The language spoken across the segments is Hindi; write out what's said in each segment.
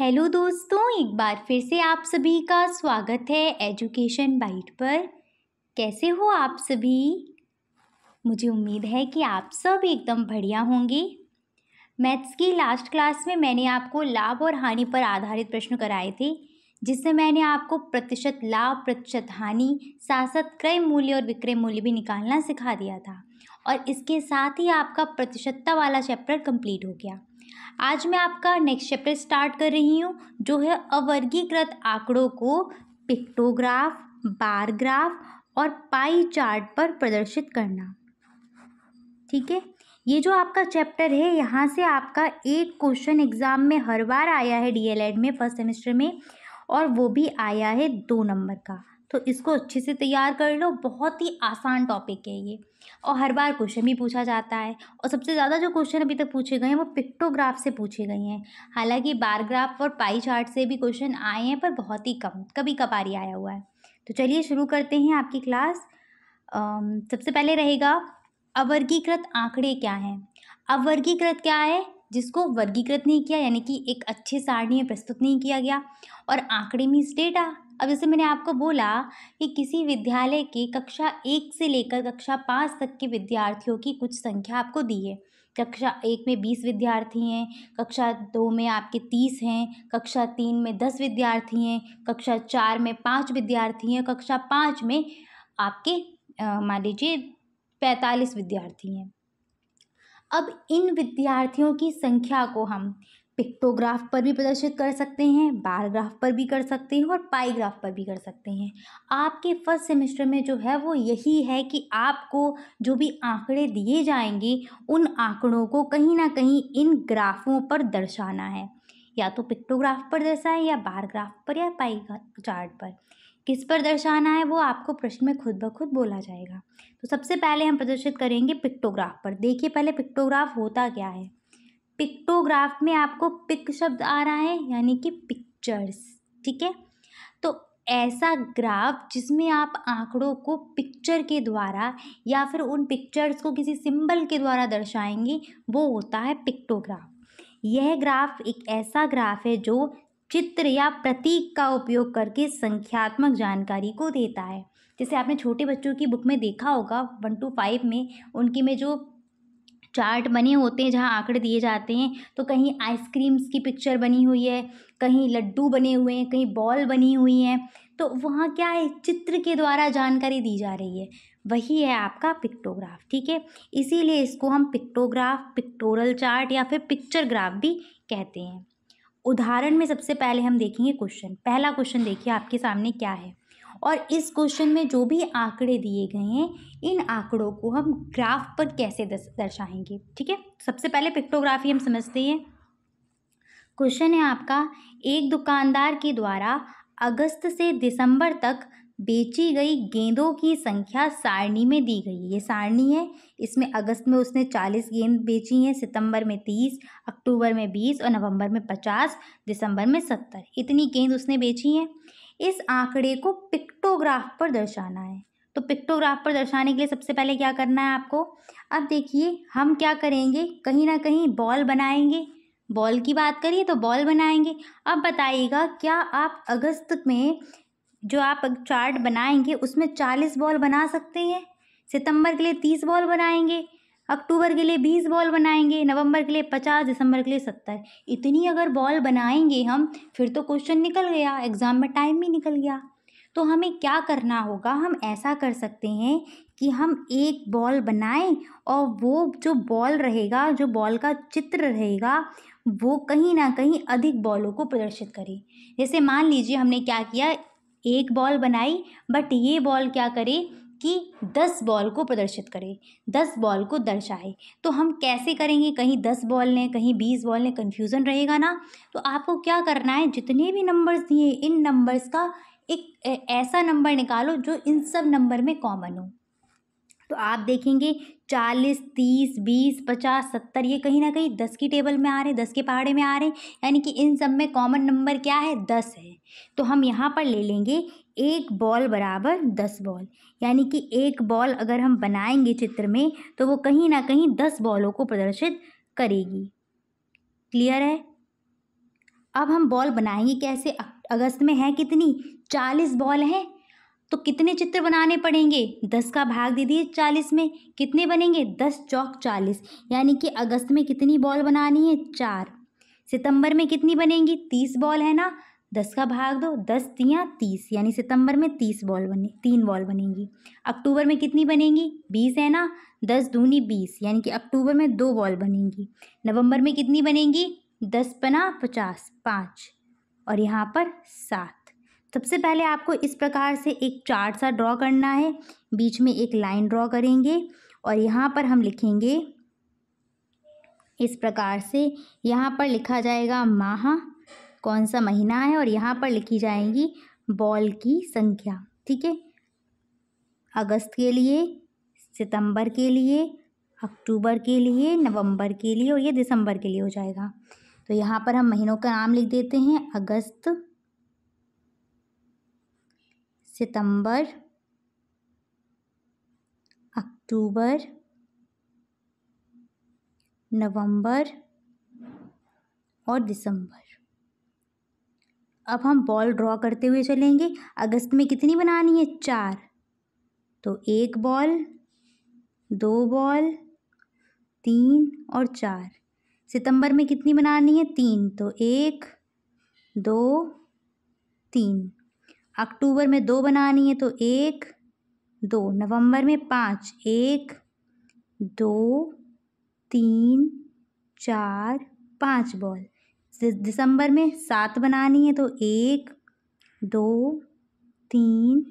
हेलो दोस्तों एक बार फिर से आप सभी का स्वागत है एजुकेशन बाइट पर कैसे हो आप सभी मुझे उम्मीद है कि आप सब एकदम बढ़िया होंगे मैथ्स की लास्ट क्लास में मैंने आपको लाभ और हानि पर आधारित प्रश्न कराए थे जिससे मैंने आपको प्रतिशत लाभ प्रतिशत हानि साथ साथ क्रय मूल्य और विक्रय मूल्य भी निकालना सिखा दिया था और इसके साथ ही आपका प्रतिशतता वाला चैप्टर कंप्लीट हो गया आज मैं आपका नेक्स्ट चैप्टर स्टार्ट कर रही हूँ जो है अवर्गीकृत आंकड़ों को पिक्टोग्राफ बार ग्राफ और पाई चार्ट पर प्रदर्शित करना ठीक है ये जो आपका चैप्टर है यहाँ से आपका एक क्वेश्चन एग्ज़ाम में हर बार आया है डीएलएड में फर्स्ट सेमेस्टर में और वो भी आया है दो नंबर का तो इसको अच्छे से तैयार कर लो बहुत ही आसान टॉपिक है ये और हर बार क्वेश्चन भी पूछा जाता है और सबसे ज़्यादा जो क्वेश्चन अभी तक पूछे गए हैं वो पिक्टोग्राफ से पूछे गए हैं हालांकि बारग्राफ और पाई चार्ट से भी क्वेश्चन आए हैं पर बहुत ही कम कभी कभार ही आया हुआ है तो चलिए शुरू करते हैं आपकी क्लास सबसे पहले रहेगा अवर्गीकृत आंकड़े क्या हैं अवर्गीकृत क्या है जिसको वर्गीकृत नहीं किया यानी कि एक अच्छे सारणी में प्रस्तुत नहीं किया गया और आंकड़े मीन्स डेटा अब जैसे मैंने आपको बोला कि किसी विद्यालय के कक्षा एक से लेकर कक्षा पाँच तक के विद्यार्थियों की कुछ संख्या आपको दी है कक्षा एक में बीस विद्यार्थी हैं कक्षा दो में आपके तीस हैं कक्षा तीन में दस विद्यार्थी हैं कक्षा चार में पाँच विद्यार्थी हैं कक्षा पाँच में आपके मान लीजिए पैंतालीस विद्यार्थी हैं अब इन विद्यार्थियों की संख्या को हम पिक्टोग्राफ पर भी प्रदर्शित कर सकते हैं बारग्राफ पर भी कर सकते हैं और पाईग्राफ पर भी कर सकते हैं आपके फर्स्ट सेमेस्टर में जो है वो यही है कि आपको जो भी आंकड़े दिए जाएंगे उन आंकड़ों को कहीं ना कहीं इन ग्राफों पर दर्शाना है या तो पिक्टोग्राफ पर दर्शाएं या बारग्राफ पर या पाई चार्ट पर किस पर दर्शाना है वो आपको प्रश्न में खुद ब खुद बोला जाएगा तो सबसे पहले हम प्रदर्शित करेंगे पिक्टोग्राफ पर देखिए पहले पिक्टोग्राफ होता क्या है पिक्टोग्राफ में आपको पिक शब्द आ रहा है यानी कि पिक्चर्स ठीक है तो ऐसा ग्राफ जिसमें आप आंकड़ों को पिक्चर के द्वारा या फिर उन पिक्चर्स को किसी सिंबल के द्वारा दर्शाएंगे वो होता है पिक्टोग्राफ यह ग्राफ एक ऐसा ग्राफ है जो चित्र या प्रतीक का उपयोग करके संख्यात्मक जानकारी को देता है जैसे आपने छोटे बच्चों की बुक में देखा होगा वन टू फाइव में उनकी में जो चार्ट बने होते हैं जहाँ आंकड़े दिए जाते हैं तो कहीं आइसक्रीम्स की पिक्चर बनी हुई है कहीं लड्डू बने हुए हैं कहीं बॉल बनी हुई हैं तो वहाँ क्या है चित्र के द्वारा जानकारी दी जा रही है वही है आपका पिक्टोग्राफ ठीक है इसीलिए इसको हम पिक्टोग्राफ पिक्टोरल चार्ट या फिर पिक्चर ग्राफ भी कहते हैं उदाहरण में सबसे पहले हम देखेंगे क्वेश्चन पहला क्वेश्चन देखिए आपके सामने क्या है और इस क्वेश्चन में जो भी आंकड़े दिए गए हैं इन आंकड़ों को हम ग्राफ पर कैसे दर्शाएंगे ठीक है सबसे पहले पिक्टोग्राफी हम समझते हैं क्वेश्चन है आपका एक दुकानदार के द्वारा अगस्त से दिसंबर तक बेची गई गेंदों की संख्या सारणी में दी गई है ये सारणी है इसमें अगस्त में उसने चालीस गेंद बेची हैं सितंबर में तीस अक्टूबर में बीस और नवंबर में पचास दिसंबर में सत्तर इतनी गेंद उसने बेची हैं इस आंकड़े को पिक्टोग्राफ पर दर्शाना है तो पिक्टोग्राफ पर दर्शाने के लिए सबसे पहले क्या करना है आपको अब देखिए हम क्या करेंगे कहीं ना कहीं बॉल बनाएंगे बॉल की बात करिए तो बॉल बनाएंगे अब बताइएगा क्या आप अगस्त में जो आप चार्ट बनाएंगे उसमें चालीस बॉल बना सकते हैं सितंबर के लिए तीस बॉल बनाएंगे अक्टूबर के लिए बीस बॉल बनाएंगे नवंबर के लिए पचास दिसंबर के लिए सत्तर इतनी अगर बॉल बनाएंगे हम फिर तो क्वेश्चन निकल गया एग्ज़ाम में टाइम भी निकल गया तो हमें क्या करना होगा हम ऐसा कर सकते हैं कि हम एक बॉल बनाएं और वो जो बॉल रहेगा जो बॉल का चित्र रहेगा वो कहीं ना कहीं अधिक बॉलों को प्रदर्शित करे जैसे मान लीजिए हमने क्या किया एक बॉल बनाई बट ये बॉल क्या करे कि दस बॉल को प्रदर्शित करें दस बॉल को दर्शाए तो हम कैसे करेंगे कहीं दस बॉल ने कहीं बीस बॉल ने कन्फ्यूज़न रहेगा ना तो आपको क्या करना है जितने भी नंबर्स दिए इन नंबर्स का एक ऐसा नंबर निकालो जो इन सब नंबर में कॉमन हो तो आप देखेंगे चालीस तीस बीस पचास सत्तर ये कहीं ना कहीं दस की टेबल में आ रहे हैं दस के पहाड़े में आ रहे हैं यानी कि इन सब में कॉमन नंबर क्या है दस है तो हम यहाँ पर ले लेंगे एक बॉल बराबर दस बॉल यानी कि एक बॉल अगर हम बनाएंगे चित्र में तो वो कहीं ना कहीं दस बॉलों को प्रदर्शित करेगी क्लियर है अब हम बॉल बनाएंगे कैसे अगस्त में है कितनी चालीस बॉल हैं तो कितने चित्र बनाने पड़ेंगे दस का भाग दे दिए चालीस में कितने बनेंगे दस चौक चालीस यानी कि अगस्त में कितनी बॉल बनानी है चार सितंबर में कितनी बनेंगी तीस बॉल है ना दस का भाग दो दस दिया तीस यानी सितंबर में तीस बॉल बने तीन बॉल बनेंगी अक्टूबर में कितनी बनेंगी बीस है ना दस दूनी बीस यानी कि अक्टूबर में दो बॉल बनेंगी नवंबर में कितनी बनेंगी दस पना पचास पाँच और यहाँ पर सात सबसे पहले आपको इस प्रकार से एक चार्ट सा ड्रॉ करना है बीच में एक लाइन ड्रॉ करेंगे और यहाँ पर हम लिखेंगे इस प्रकार से यहाँ पर लिखा जाएगा माह कौन सा महीना है और यहाँ पर लिखी जाएंगी बॉल की संख्या ठीक है अगस्त के लिए सितंबर के लिए अक्टूबर के लिए नवंबर के लिए और ये दिसंबर के लिए हो जाएगा तो यहाँ पर हम महीनों का नाम लिख देते हैं अगस्त सितंबर अक्टूबर नवंबर और दिसंबर अब हम बॉल ड्रॉ करते हुए चलेंगे अगस्त में कितनी बनानी है चार तो एक बॉल दो बॉल तीन और चार सितंबर में कितनी बनानी है तीन तो एक दो तीन अक्टूबर में दो बनानी है तो एक दो नवंबर में पाँच एक दो तीन चार पाँच बॉल दिसंबर में सात बनानी है तो एक दो तीन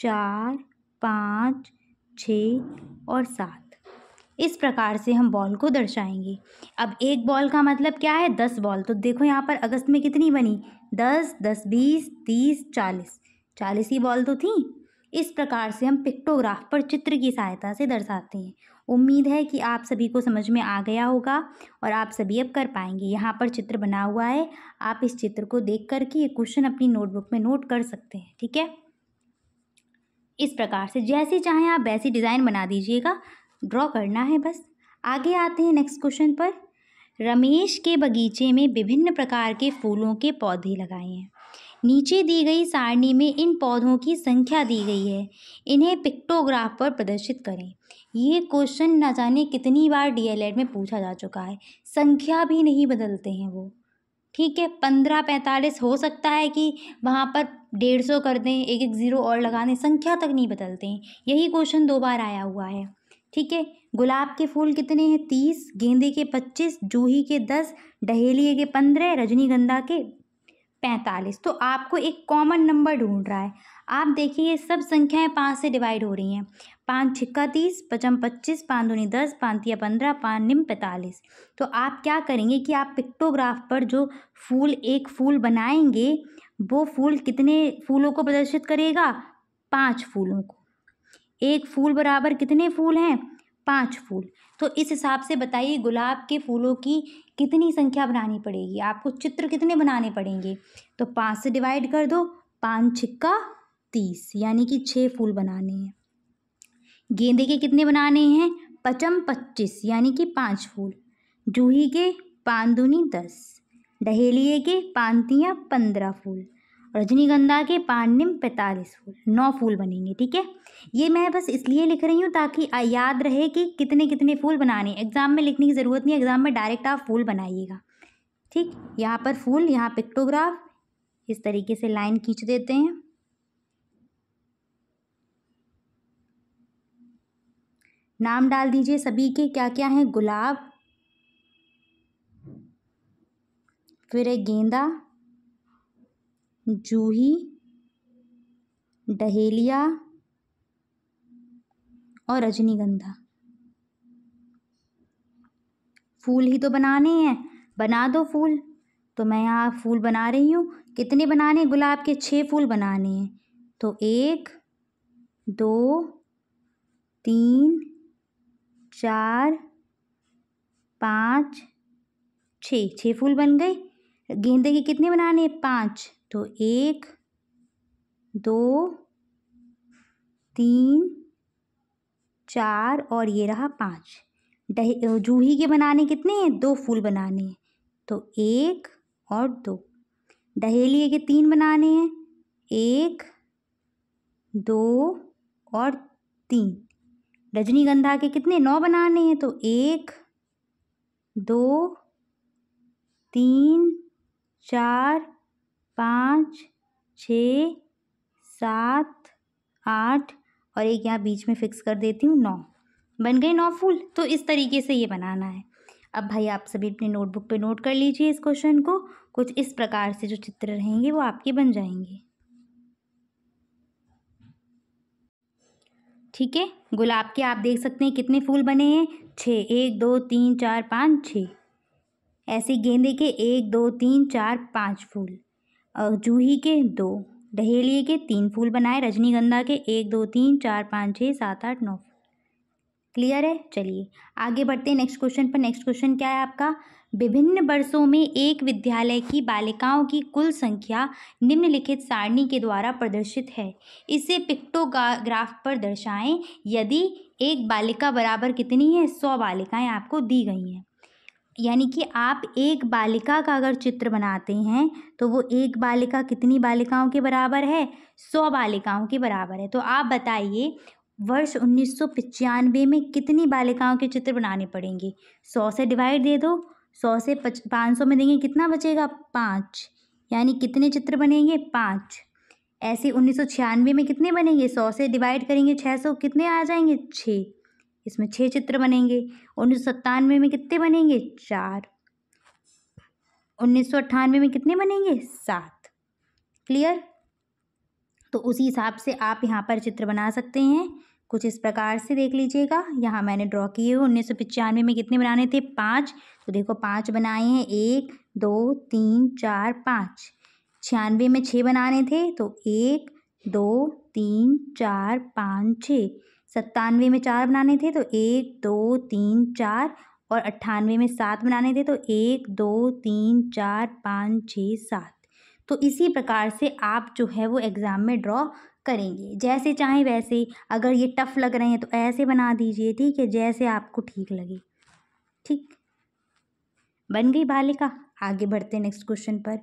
चार पाँच छ और सात इस प्रकार से हम बॉल को दर्शाएंगे अब एक बॉल का मतलब क्या है दस बॉल तो देखो यहाँ पर अगस्त में कितनी बनी दस दस बीस तीस चालीस चालीस ही बॉल तो थी इस प्रकार से हम पिक्टोग्राफ पर चित्र की सहायता से दर्शाते हैं उम्मीद है कि आप सभी को समझ में आ गया होगा और आप सभी अब कर पाएंगे यहाँ पर चित्र बना हुआ है आप इस चित्र को देख करके ये क्वेश्चन अपनी नोटबुक में नोट कर सकते हैं ठीक है इस प्रकार से जैसे चाहें आप वैसी डिज़ाइन बना दीजिएगा ड्रॉ करना है बस आगे आते हैं नेक्स्ट क्वेश्चन पर रमेश के बगीचे में विभिन्न प्रकार के फूलों के पौधे लगाए हैं नीचे दी गई सारणी में इन पौधों की संख्या दी गई है इन्हें पिक्टोग्राफ पर प्रदर्शित करें ये क्वेश्चन ना जाने कितनी बार डीएलएड में पूछा जा चुका है संख्या भी नहीं बदलते हैं वो ठीक है पंद्रह पैंतालीस हो सकता है कि वहाँ पर डेढ़ सौ कर दें एक एक ज़ीरो और लगा दें संख्या तक नहीं बदलते हैं यही क्वेश्चन दो बार आया हुआ है ठीक है गुलाब के फूल कितने हैं तीस गेंदे के पच्चीस जूही के दस डहेलिए के पंद्रह रजनीगंधा के पैंतालीस तो आपको एक कॉमन नंबर ढूंढ रहा है आप देखिए सब संख्याएं पाँच से डिवाइड हो रही हैं पान छिक्का तीस पचम पच्चीस पाँच दूनी दस पान तिया पंद्रह पान निम पैंतालीस तो आप क्या करेंगे कि आप पिक्टोग्राफ पर जो फूल एक फूल बनाएंगे वो फूल कितने फूलों को प्रदर्शित करेगा पाँच फूलों को एक फूल बराबर कितने फूल हैं पाँच फूल तो इस हिसाब से बताइए गुलाब के फूलों की कितनी संख्या बनानी पड़ेगी आपको चित्र कितने बनाने पड़ेंगे तो पाँच से डिवाइड कर दो पाँच छिक्का तीस यानी कि छः फूल बनाने हैं गेंदे के कितने बनाने हैं पचम पच्चीस यानी कि पाँच फूल जूही के पान दूनी दस डहेलिए के पानतियाँ पंद्रह फूल रजनीगंधा के पानिम पैंतालीस फूल नौ फूल बनेंगे ठीक है ये मैं बस इसलिए लिख रही हूँ ताकि याद रहे कि कितने कितने फूल बनाने एग्ज़ाम में लिखने की ज़रूरत नहीं एग्ज़ाम में डायरेक्ट आप फूल बनाइएगा ठीक यहाँ पर फूल यहाँ पिक्टोग्राफ इस तरीके से लाइन खींच देते हैं नाम डाल दीजिए सभी के क्या क्या हैं गुलाब फिर है गेंदा जूही डहेलिया और रजनीगंधा फूल ही तो बनाने हैं बना दो फूल तो मैं यहाँ फूल बना रही हूँ कितने बनाने गुलाब के छः फूल बनाने हैं तो एक दो तीन चार पाँच छः छः फूल बन गए गेंदे के कितने बनाने हैं पाँच तो एक दो तीन चार और ये रहा पाँच जूही के बनाने कितने हैं दो फूल बनाने हैं तो एक और दो डहेलिए के तीन बनाने हैं एक दो और तीन रजनीगंधा के कितने नौ बनाने हैं तो एक दो तीन चार पाँच छ सात आठ और एक यहाँ बीच में फिक्स कर देती हूँ नौ बन गए नौ फूल तो इस तरीके से ये बनाना है अब भाई आप सभी अपने नोटबुक पे नोट कर लीजिए इस क्वेश्चन को कुछ इस प्रकार से जो चित्र रहेंगे वो आपके बन जाएंगे ठीक है गुलाब के आप देख सकते हैं कितने फूल बने हैं छः एक दो तीन चार पाँच छः ऐसे गेंदे के एक दो तीन चार पाँच फूल और जूही के दो डहेलिए के तीन फूल बनाए रजनीगंधा के एक दो तीन चार पाँच छः सात आठ नौ क्लियर है चलिए आगे बढ़ते हैं नेक्स्ट क्वेश्चन पर नेक्स्ट क्वेश्चन क्या है आपका विभिन्न वर्षों में एक विद्यालय की बालिकाओं की कुल संख्या निम्नलिखित सारणी के द्वारा प्रदर्शित है इसे पिक्टोग्राफ पर दर्शाएं यदि एक बालिका बराबर कितनी है सौ बालिकाएं आपको दी गई हैं यानी कि आप एक बालिका का अगर चित्र बनाते हैं तो वो एक बालिका कितनी बालिकाओं के बराबर है सौ बालिकाओं के बराबर है तो आप बताइए वर्ष उन्नीस में कितनी बालिकाओं के चित्र बनाने पड़ेंगे सौ से डिवाइड दे दो सौ से पच पाँच सौ में देंगे कितना बचेगा पाँच यानी कितने चित्र बनेंगे पाँच ऐसे उन्नीस सौ छियानवे में कितने बनेंगे सौ से डिवाइड करेंगे छः सौ कितने आ जाएंगे छः इसमें छः चित्र बनेंगे उन्नीस सौ सत्तानवे में कितने बनेंगे चार उन्नीस सौ अट्ठानवे में कितने बनेंगे सात क्लियर तो उसी हिसाब से आप यहाँ पर चित्र बना सकते हैं कुछ इस प्रकार से देख लीजिएगा यहाँ मैंने ड्रॉ किए हुए उन्नीस सौ पचानवे में कितने बनाने थे पाँच तो देखो पाँच बनाए हैं एक दो तीन चार पाँच छियानवे में छः बनाने थे तो एक दो तीन चार पाँच छः सत्तानवे में चार बनाने थे तो एक दो तीन चार और अट्ठानवे में सात बनाने थे तो एक दो तीन चार पाँच छः सात तो इसी प्रकार से आप जो है वो एग्ज़ाम में ड्रॉ करेंगे जैसे चाहें वैसे अगर ये टफ़ लग रहे हैं तो ऐसे बना दीजिए ठीक है जैसे आपको ठीक लगे ठीक बन गई बालिका आगे बढ़ते नेक्स्ट क्वेश्चन पर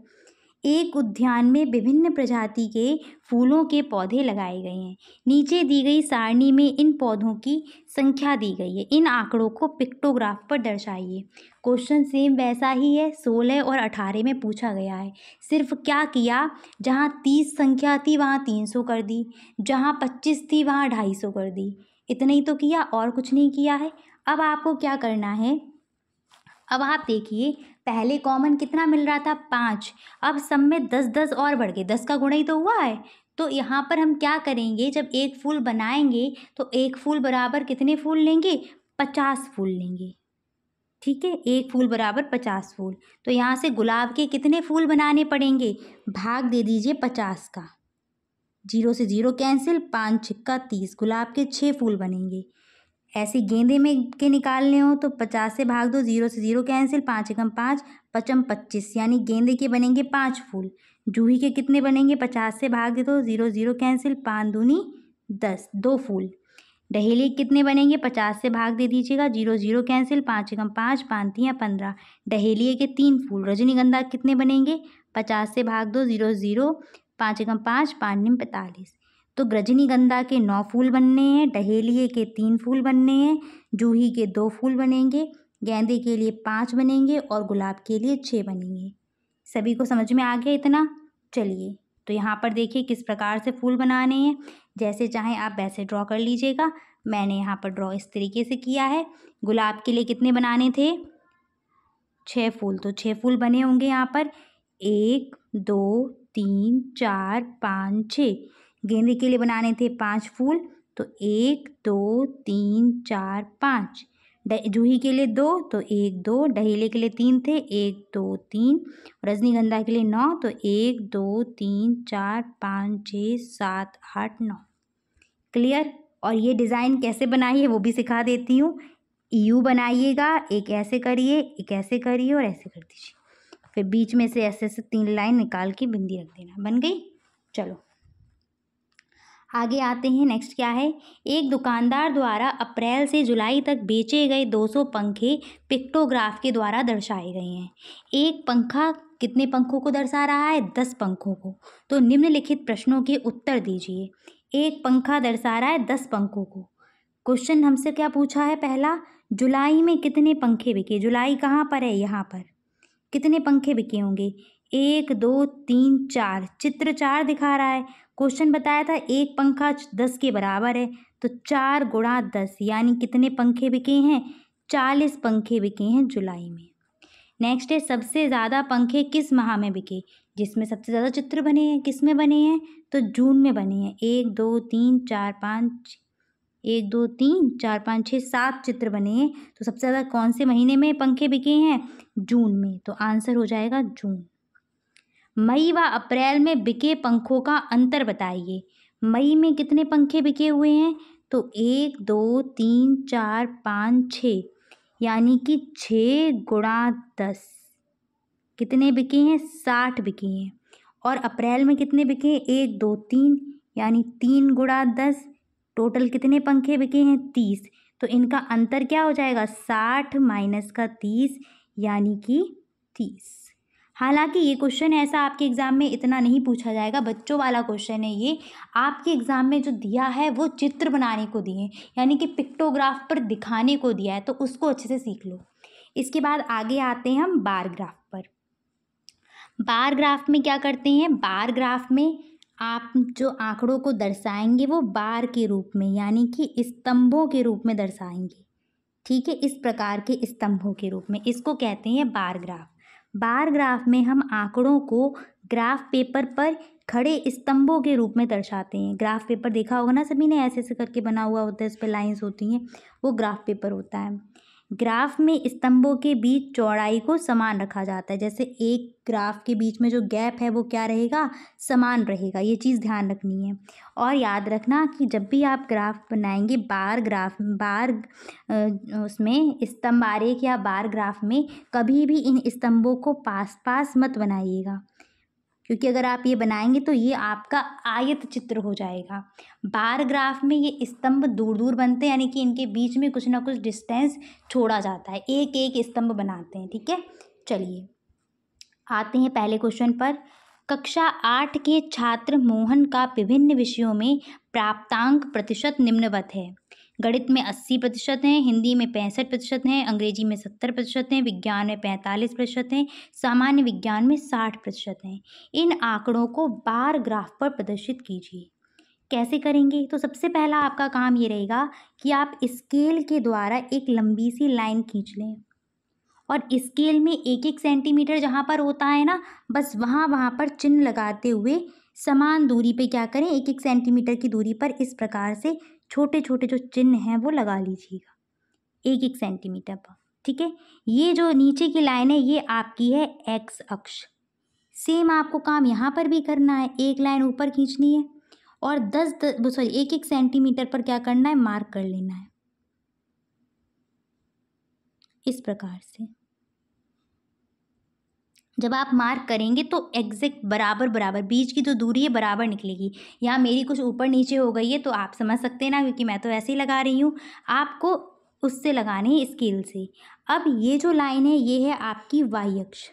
एक उद्यान में विभिन्न प्रजाति के फूलों के पौधे लगाए गए हैं नीचे दी गई सारणी में इन पौधों की संख्या दी गई है इन आंकड़ों को पिक्टोग्राफ पर दर्शाइए क्वेश्चन सेम वैसा ही है सोलह और अठारह में पूछा गया है सिर्फ क्या किया जहाँ तीस संख्या थी वहाँ तीन सौ कर दी जहाँ पच्चीस थी वहाँ ढाई सौ कर दी इतना ही तो किया और कुछ नहीं किया है अब आपको क्या करना है अब आप देखिए पहले कॉमन कितना मिल रहा था पाँच अब सब में दस दस और बढ़ गए दस का गुणा ही तो हुआ है तो यहाँ पर हम क्या करेंगे जब एक फूल बनाएंगे तो एक फूल बराबर कितने फूल लेंगे पचास फूल लेंगे ठीक है एक फूल बराबर पचास फूल तो यहाँ से गुलाब के कितने फूल बनाने पड़ेंगे भाग दे दीजिए पचास का जीरो से जीरो कैंसिल पाँच छिक्का तीस गुलाब के छः फूल बनेंगे ऐसे गेंदे में के निकालने हो तो पचास से भाग दो ज़ीरो से ज़ीरो कैंसिल पाँच एकम पाँच पचम पच्चीस यानी गेंदे के बनेंगे पाँच फूल जूही के कितने बनेंगे पचास से भाग दे दो ज़ीरो ज़ीरो कैंसिल पाँच दूनी दस दो फूल डहेली कितने बनेंगे पचास से भाग दे दीजिएगा जीरो जीरो कैंसिल पाँच एकम पाँच पानतियाँ पंद्रह डहेलिए के तीन फूल रजनीगंधा कितने बनेंगे पचास से भाग दो जीरो जीरो पाँच एकम पाँच पान निम पैंतालीस तो गंदा के नौ फूल बनने हैं डहेलिए के तीन फूल बनने हैं जूही के दो फूल बनेंगे गेंदे के लिए पाँच बनेंगे और गुलाब के लिए छः बनेंगे सभी को समझ में आ गया इतना चलिए तो यहाँ पर देखिए किस प्रकार से फूल बनाने हैं जैसे चाहें आप वैसे ड्रॉ कर लीजिएगा मैंने यहाँ पर ड्रॉ इस तरीके से किया है गुलाब के लिए कितने बनाने थे छः फूल तो छः फूल बने होंगे यहाँ पर एक दो तीन चार पाँच छः गेंदे के लिए बनाने थे पाँच फूल तो एक दो तीन चार पाँच जूही के लिए दो तो एक दो डहेले के लिए तीन थे एक दो तीन रजनीगंधा के लिए नौ तो एक दो तीन चार पाँच छः सात आठ नौ क्लियर और ये डिज़ाइन कैसे बनाई है वो भी सिखा देती हूँ यू बनाइएगा एक ऐसे करिए एक ऐसे करिए और ऐसे कर दीजिए फिर बीच में से ऐसे ऐसे तीन लाइन निकाल के बिंदी रख देना बन गई चलो आगे आते हैं नेक्स्ट क्या है एक दुकानदार द्वारा अप्रैल से जुलाई तक बेचे गए 200 पंखे पिक्टोग्राफ के द्वारा दर्शाए गए हैं एक पंखा कितने पंखों को दर्शा रहा है दस पंखों को तो निम्नलिखित प्रश्नों के उत्तर दीजिए एक पंखा दर्शा रहा है दस पंखों को क्वेश्चन हमसे क्या पूछा है पहला जुलाई में कितने पंखे बिके जुलाई कहाँ पर है यहाँ पर कितने पंखे बिके होंगे एक दो तीन चार चित्र चार दिखा रहा है क्वेश्चन बताया था एक पंखा दस के बराबर है तो चार गुणा दस यानी कितने पंखे बिके हैं चालीस पंखे बिके हैं जुलाई में नेक्स्ट है सबसे ज़्यादा पंखे किस माह में बिके जिसमें सबसे ज़्यादा चित्र बने हैं किस में बने हैं तो जून में बने हैं एक दो तीन चार पाँच एक दो तीन चार पाँच छः सात चित्र बने हैं तो सबसे ज़्यादा कौन से महीने में पंखे बिके हैं जून में तो आंसर हो जाएगा जून मई व अप्रैल में बिके पंखों का अंतर बताइए मई में कितने पंखे बिके हुए हैं तो एक दो तीन चार पाँच छः यानी कि छः गुणा दस कितने बिके हैं साठ बिके हैं और अप्रैल में कितने बिके हैं एक दो तीन यानी तीन गुणा दस टोटल कितने पंखे बिके हैं तीस तो इनका अंतर क्या हो जाएगा साठ माइनस का तीस यानी कि तीस हालांकि ये क्वेश्चन ऐसा आपके एग्ज़ाम में इतना नहीं पूछा जाएगा बच्चों वाला क्वेश्चन है ये आपके एग्ज़ाम में जो दिया है वो चित्र बनाने को दिए यानी कि पिक्टोग्राफ पर दिखाने को दिया है तो उसको अच्छे से सीख लो इसके बाद आगे आते हैं हम बार ग्राफ पर बार ग्राफ में क्या करते हैं बार ग्राफ में आप जो आंकड़ों को दर्शाएंगे वो बार के रूप में यानी कि स्तंभों के रूप में दर्शाएंगे ठीक है इस प्रकार के स्तंभों के रूप में इसको कहते हैं बार ग्राफ बार ग्राफ में हम आंकड़ों को ग्राफ पेपर पर खड़े स्तंभों के रूप में दर्शाते हैं ग्राफ पेपर देखा होगा ना सभी ने ऐसे ऐसे करके बना हुआ होता है उस पर लाइन्स होती हैं वो ग्राफ पेपर होता है ग्राफ में स्तंभों के बीच चौड़ाई को समान रखा जाता है जैसे एक ग्राफ के बीच में जो गैप है वो क्या रहेगा समान रहेगा ये चीज़ ध्यान रखनी है और याद रखना कि जब भी आप ग्राफ बनाएंगे बार ग्राफ बार उसमें स्तंभ आरेख या बार ग्राफ में कभी भी इन स्तंभों को पास पास मत बनाइएगा क्योंकि अगर आप ये बनाएंगे तो ये आपका आयत चित्र हो जाएगा बार ग्राफ में ये स्तंभ दूर दूर बनते हैं यानी कि इनके बीच में कुछ ना कुछ डिस्टेंस छोड़ा जाता है एक एक स्तंभ बनाते हैं ठीक है चलिए आते हैं पहले क्वेश्चन पर कक्षा आठ के छात्र मोहन का विभिन्न विषयों में प्राप्तांक प्रतिशत निम्नवत है गणित में अस्सी प्रतिशत हैं हिंदी में पैंसठ प्रतिशत हैं अंग्रेजी में सत्तर प्रतिशत हैं विज्ञान में पैंतालीस प्रतिशत हैं सामान्य विज्ञान में साठ प्रतिशत हैं इन आंकड़ों को बार ग्राफ पर प्रदर्शित कीजिए कैसे करेंगे तो सबसे पहला आपका काम ये रहेगा कि आप स्केल के द्वारा एक लंबी सी लाइन खींच लें और स्केल में एक एक सेंटीमीटर जहाँ पर होता है ना बस वहाँ वहाँ पर चिन्ह लगाते हुए समान दूरी पे क्या करें एक एक सेंटीमीटर की दूरी पर इस प्रकार से छोटे छोटे जो चिन्ह हैं वो लगा लीजिएगा एक एक सेंटीमीटर पर ठीक है ये जो नीचे की लाइन है ये आपकी है एक्स अक्ष सेम आपको काम यहाँ पर भी करना है एक लाइन ऊपर खींचनी है और दस, दस सॉरी एक एक सेंटीमीटर पर क्या करना है मार्क कर लेना है इस प्रकार से जब आप मार्क करेंगे तो एग्जैक्ट बराबर बराबर बीच की जो दूरी है बराबर निकलेगी यहाँ मेरी कुछ ऊपर नीचे हो गई है तो आप समझ सकते हैं ना क्योंकि मैं तो ऐसे ही लगा रही हूँ आपको उससे लगाने हैं स्केल से अब ये जो लाइन है ये है आपकी वाई अक्ष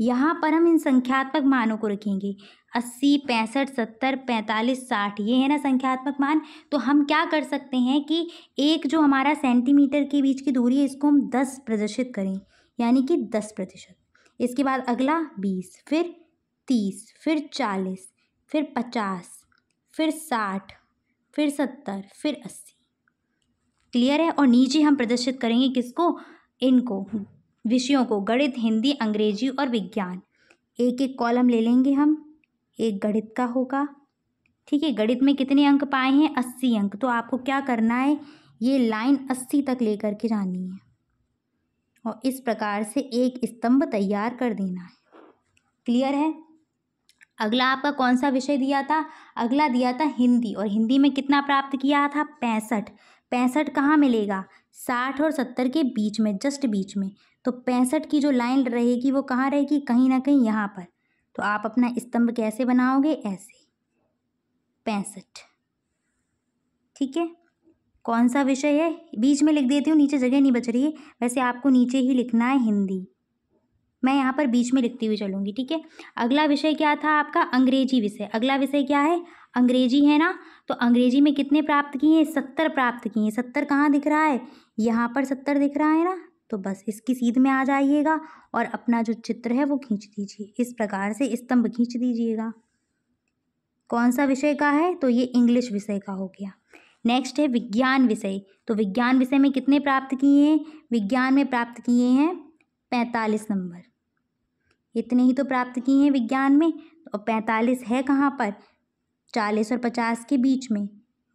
यहाँ पर हम इन संख्यात्मक मानों को रखेंगे अस्सी पैंसठ सत्तर पैंतालीस साठ ये है ना संख्यात्मक मान तो हम क्या कर सकते हैं कि एक जो हमारा सेंटीमीटर के बीच की दूरी है इसको हम दस प्रदर्शित करें यानी कि दस प्रतिशत इसके बाद अगला बीस फिर तीस फिर चालीस फिर पचास फिर साठ फिर सत्तर फिर अस्सी क्लियर है और नीचे हम प्रदर्शित करेंगे किसको इनको विषयों को गणित हिंदी अंग्रेजी और विज्ञान एक एक कॉलम ले लेंगे हम एक गणित का होगा ठीक है गणित में कितने अंक पाए हैं अस्सी अंक तो आपको क्या करना है ये लाइन अस्सी तक लेकर के जानी है और इस प्रकार से एक स्तंभ तैयार कर देना है क्लियर है अगला आपका कौन सा विषय दिया था अगला दिया था हिंदी और हिंदी में कितना प्राप्त किया था पैंसठ पैंसठ कहाँ मिलेगा साठ और सत्तर के बीच में जस्ट बीच में तो पैंसठ की जो लाइन रहेगी वो कहाँ रहेगी कहीं ना कहीं यहाँ पर तो आप अपना स्तंभ कैसे बनाओगे ऐसे पैंसठ ठीक है कौन सा विषय है बीच में लिख देती हूँ नीचे जगह नहीं बच रही है वैसे आपको नीचे ही लिखना है हिंदी मैं यहाँ पर बीच में लिखती हुई चलूँगी ठीक है अगला विषय क्या था आपका अंग्रेजी विषय अगला विषय क्या है अंग्रेजी है ना तो अंग्रेजी में कितने प्राप्त किए हैं सत्तर प्राप्त किए हैं सत्तर कहाँ दिख रहा है यहाँ पर सत्तर दिख रहा है ना तो बस इसकी सीध में आ जाइएगा और अपना जो चित्र है वो खींच दीजिए इस प्रकार से स्तंभ खींच दीजिएगा कौन सा विषय का है तो ये इंग्लिश विषय का हो गया नेक्स्ट है विज्ञान विषय तो विज्ञान विषय में कितने प्राप्त किए हैं विज्ञान में प्राप्त किए हैं पैंतालीस नंबर इतने ही तो प्राप्त किए हैं विज्ञान में और तो पैंतालीस है कहाँ पर चालीस और पचास के बीच में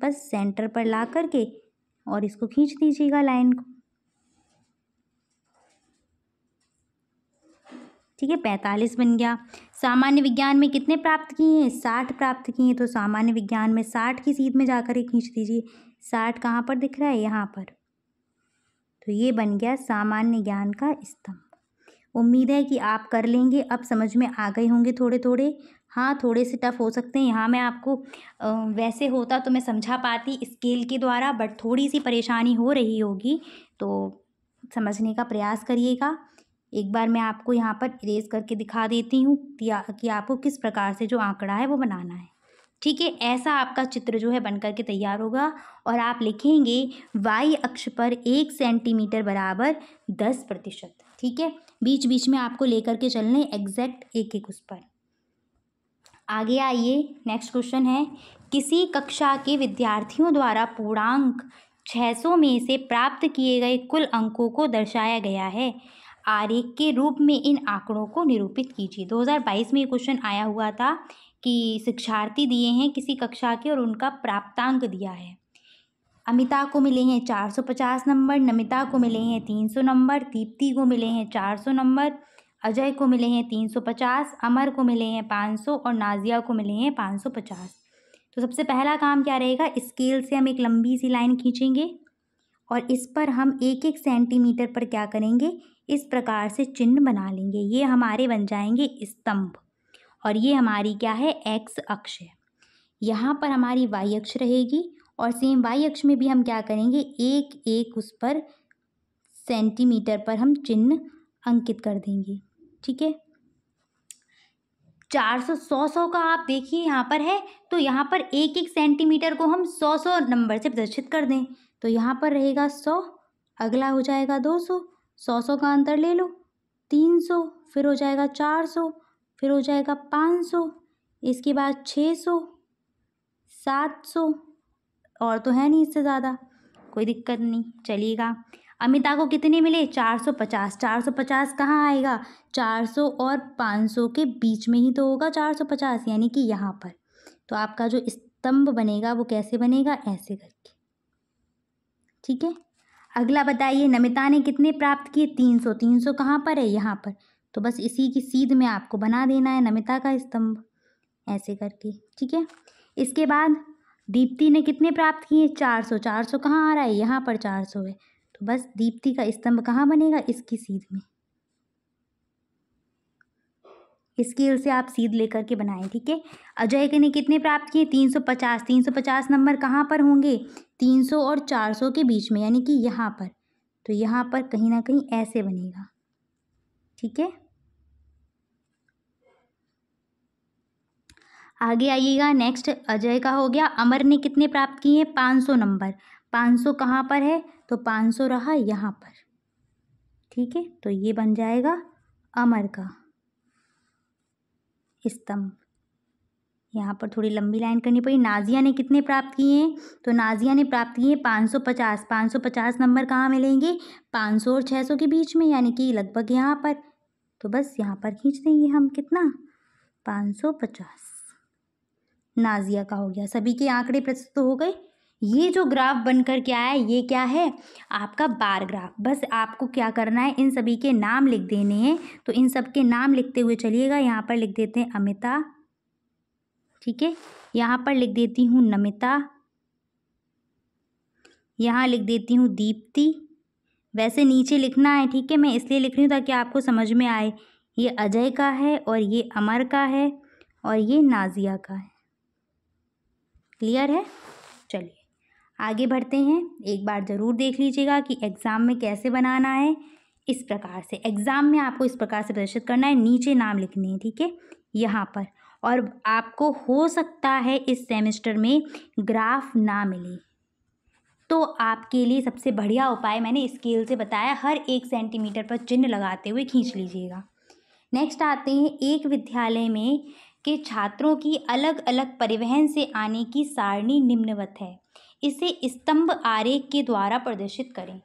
बस सेंटर पर ला करके और इसको खींच दीजिएगा लाइन को ठीक है पैंतालीस बन गया सामान्य विज्ञान में कितने प्राप्त किए हैं साठ प्राप्त किए हैं तो सामान्य विज्ञान में साठ की सीध में जाकर ही खींच दीजिए साठ कहाँ पर दिख रहा है यहाँ पर तो ये बन गया सामान्य ज्ञान का स्तंभ उम्मीद है कि आप कर लेंगे अब समझ में आ गए होंगे थोड़े थोड़े हाँ थोड़े से टफ हो सकते हैं यहाँ मैं आपको वैसे होता तो मैं समझा पाती स्केल के द्वारा बट थोड़ी सी परेशानी हो रही होगी तो समझने का प्रयास करिएगा एक बार मैं आपको यहाँ पर इरेज़ करके दिखा देती हूँ कि आपको किस प्रकार से जो आंकड़ा है वो बनाना है ठीक है ऐसा आपका चित्र जो है बन करके तैयार होगा और आप लिखेंगे वाई अक्ष पर एक सेंटीमीटर बराबर दस प्रतिशत ठीक है बीच बीच में आपको लेकर के चलने एग्जैक्ट एक एक उस पर आगे आइए नेक्स्ट क्वेश्चन है किसी कक्षा के विद्यार्थियों द्वारा पूर्णांक सौ में से प्राप्त किए गए कुल अंकों को दर्शाया गया है आरेख के रूप में इन आंकड़ों को निरूपित कीजिए 2022 में ये क्वेश्चन आया हुआ था कि शिक्षार्थी दिए हैं किसी कक्षा के और उनका प्राप्तांक दिया है अमिता को मिले हैं चार सौ पचास नंबर नमिता को मिले हैं तीन सौ नंबर दीप्ति को मिले हैं चार सौ नंबर अजय को मिले हैं तीन सौ पचास अमर को मिले हैं पाँच सौ और नाजिया को मिले हैं पाँच सौ पचास तो सबसे पहला काम क्या रहेगा स्केल से हम एक लंबी सी लाइन खींचेंगे और इस पर हम एक एक सेंटीमीटर पर क्या करेंगे इस प्रकार से चिन्ह बना लेंगे ये हमारे बन जाएंगे स्तंभ और ये हमारी क्या है एक्स अक्ष है यहाँ पर हमारी वाई अक्ष रहेगी और सेम वाई अक्ष में भी हम क्या करेंगे एक एक उस पर सेंटीमीटर पर हम चिन्ह अंकित कर देंगे ठीक है चार सौ सौ सौ का आप देखिए यहाँ पर है तो यहाँ पर एक एक सेंटीमीटर को हम सौ सौ नंबर से प्रदर्शित कर दें तो यहाँ पर रहेगा सौ अगला हो जाएगा दो सौ सौ सौ का अंतर ले लो तीन सौ फिर हो जाएगा चार सौ फिर हो जाएगा पाँच सौ इसके बाद छः सौ सात सौ और तो है नहीं इससे ज़्यादा कोई दिक्कत नहीं चलेगा अमिता को कितने मिले चार सौ पचास चार सौ पचास कहाँ आएगा चार सौ और पाँच सौ के बीच में ही तो होगा चार सौ पचास यानी कि यहाँ पर तो आपका जो स्तंभ बनेगा वो कैसे बनेगा ऐसे करके ठीक है अगला बताइए नमिता ने कितने प्राप्त किए तीन सौ तीन सौ कहाँ पर है यहाँ पर तो बस इसी की सीध में आपको बना देना है नमिता का स्तंभ ऐसे करके ठीक है इसके बाद दीप्ति ने कितने प्राप्त किए चार सौ चार सौ कहाँ आ रहा है यहाँ पर चार सौ है तो बस दीप्ति का स्तंभ कहाँ बनेगा इसकी सीध में स्केल से आप सीध लेकर के बनाएं ठीक है अजय के ने कितने प्राप्त किए तीन सौ पचास तीन सौ पचास नंबर कहाँ पर होंगे तीन सौ और चार सौ के बीच में यानी कि यहाँ पर तो यहाँ पर कहीं ना कहीं ऐसे बनेगा ठीक है आगे आइएगा नेक्स्ट अजय का हो गया अमर ने कितने प्राप्त किए हैं पाँच सौ नंबर पाँच सौ कहाँ पर है तो पाँच सौ रहा यहाँ पर ठीक है तो ये बन जाएगा अमर का स्तंभ यहाँ पर थोड़ी लंबी लाइन करनी पड़ी नाजिया ने कितने प्राप्त किए हैं तो नाजिया ने प्राप्त किए पाँच सौ पचास पाँच सौ पचास नंबर कहाँ मिलेंगे पाँच सौ और छः सौ के बीच में यानी कि लगभग यहाँ पर तो बस यहाँ पर खींच देंगे हम कितना पाँच सौ पचास नाजिया का हो गया सभी के आंकड़े प्रस्तुत हो गए ये जो ग्राफ बनकर क्या है ये क्या है आपका बार ग्राफ बस आपको क्या करना है इन सभी के नाम लिख देने हैं तो इन सब के नाम लिखते हुए चलिएगा यहाँ पर लिख देते हैं अमिता ठीक है यहाँ पर लिख देती हूँ नमिता यहाँ लिख देती हूँ दीप्ति वैसे नीचे लिखना है ठीक है मैं इसलिए लिख रही हूँ ताकि आपको समझ में आए ये अजय का है और ये अमर का है और ये नाजिया का है क्लियर है चलिए आगे बढ़ते हैं एक बार ज़रूर देख लीजिएगा कि एग्ज़ाम में कैसे बनाना है इस प्रकार से एग्ज़ाम में आपको इस प्रकार से प्रदर्शित करना है नीचे नाम लिखने हैं ठीक है यहाँ पर और आपको हो सकता है इस सेमेस्टर में ग्राफ ना मिले तो आपके लिए सबसे बढ़िया उपाय मैंने स्केल से बताया हर एक सेंटीमीटर पर चिन्ह लगाते हुए खींच लीजिएगा नेक्स्ट आते हैं एक विद्यालय में के छात्रों की अलग अलग परिवहन से आने की सारणी निम्नवत है इसे स्तंभ आरेख के द्वारा प्रदर्शित करें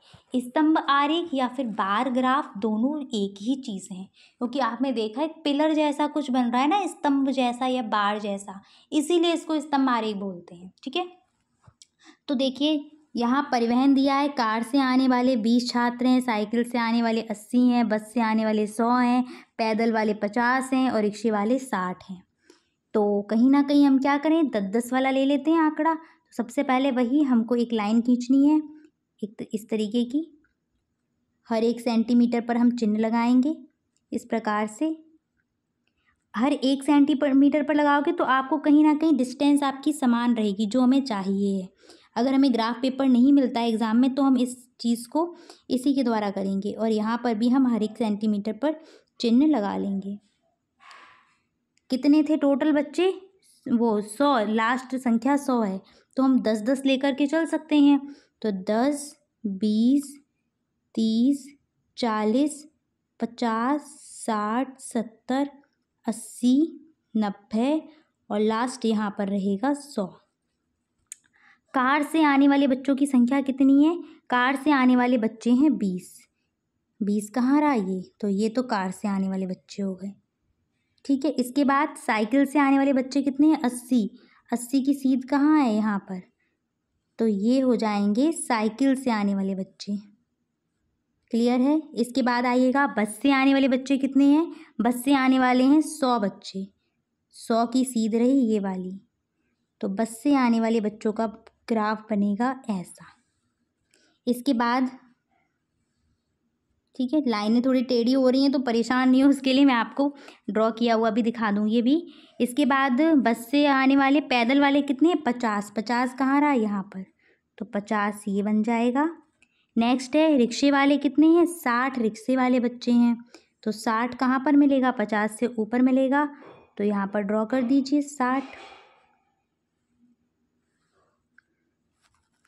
स्तंभ आरेख या फिर बार ग्राफ दोनों एक ही चीज़ हैं क्योंकि आपने देखा है पिलर जैसा कुछ बन रहा है ना स्तंभ जैसा या बार जैसा इसीलिए इसको स्तंभ आरेख बोलते हैं ठीक है तो देखिए यहाँ परिवहन दिया है कार से आने वाले बीस छात्र हैं साइकिल से आने वाले अस्सी हैं बस से आने वाले सौ हैं पैदल वाले पचास हैं और रिक्शे वाले साठ हैं तो कहीं ना कहीं हम क्या करें दस दस वाला ले लेते हैं आंकड़ा सबसे पहले वही हमको एक लाइन खींचनी है एक इस तरीके की हर एक सेंटीमीटर पर हम चिन्ह लगाएंगे इस प्रकार से हर एक सेंटीमीटर पर लगाओगे तो आपको कहीं ना कहीं डिस्टेंस आपकी समान रहेगी जो हमें चाहिए है अगर हमें ग्राफ पेपर नहीं मिलता है एग्ज़ाम में तो हम इस चीज़ को इसी के द्वारा करेंगे और यहाँ पर भी हम हर एक सेंटीमीटर पर चिन्ह लगा लेंगे कितने थे टोटल बच्चे वो सौ लास्ट संख्या सौ है तो हम दस दस लेकर के चल सकते हैं तो दस बीस तीस चालीस पचास साठ सत्तर अस्सी नब्बे और लास्ट यहाँ पर रहेगा सौ कार से आने वाले बच्चों की संख्या कितनी है कार से आने वाले बच्चे हैं बीस बीस कहाँ रहा ये तो ये तो कार से आने वाले बच्चे हो गए ठीक है इसके बाद साइकिल से आने वाले बच्चे कितने हैं अस्सी अस्सी की सीध कहाँ है यहाँ पर तो ये हो जाएंगे साइकिल से आने वाले बच्चे क्लियर है इसके बाद आइएगा बस से आने वाले बच्चे कितने हैं बस से आने वाले हैं सौ बच्चे सौ की सीध रही ये वाली तो बस से आने वाले बच्चों का ग्राफ बनेगा ऐसा इसके बाद ठीक है लाइनें थोड़ी टेढ़ी हो रही हैं तो परेशान नहीं हो उसके लिए मैं आपको ड्रॉ किया हुआ भी दिखा दूँगी अभी इसके बाद बस से आने वाले पैदल वाले कितने हैं पचास पचास कहाँ रहा है यहाँ पर तो पचास ये बन जाएगा नेक्स्ट है रिक्शे वाले कितने हैं साठ रिक्शे वाले बच्चे हैं तो साठ कहाँ पर मिलेगा पचास से ऊपर मिलेगा तो यहाँ पर ड्रॉ कर दीजिए साठ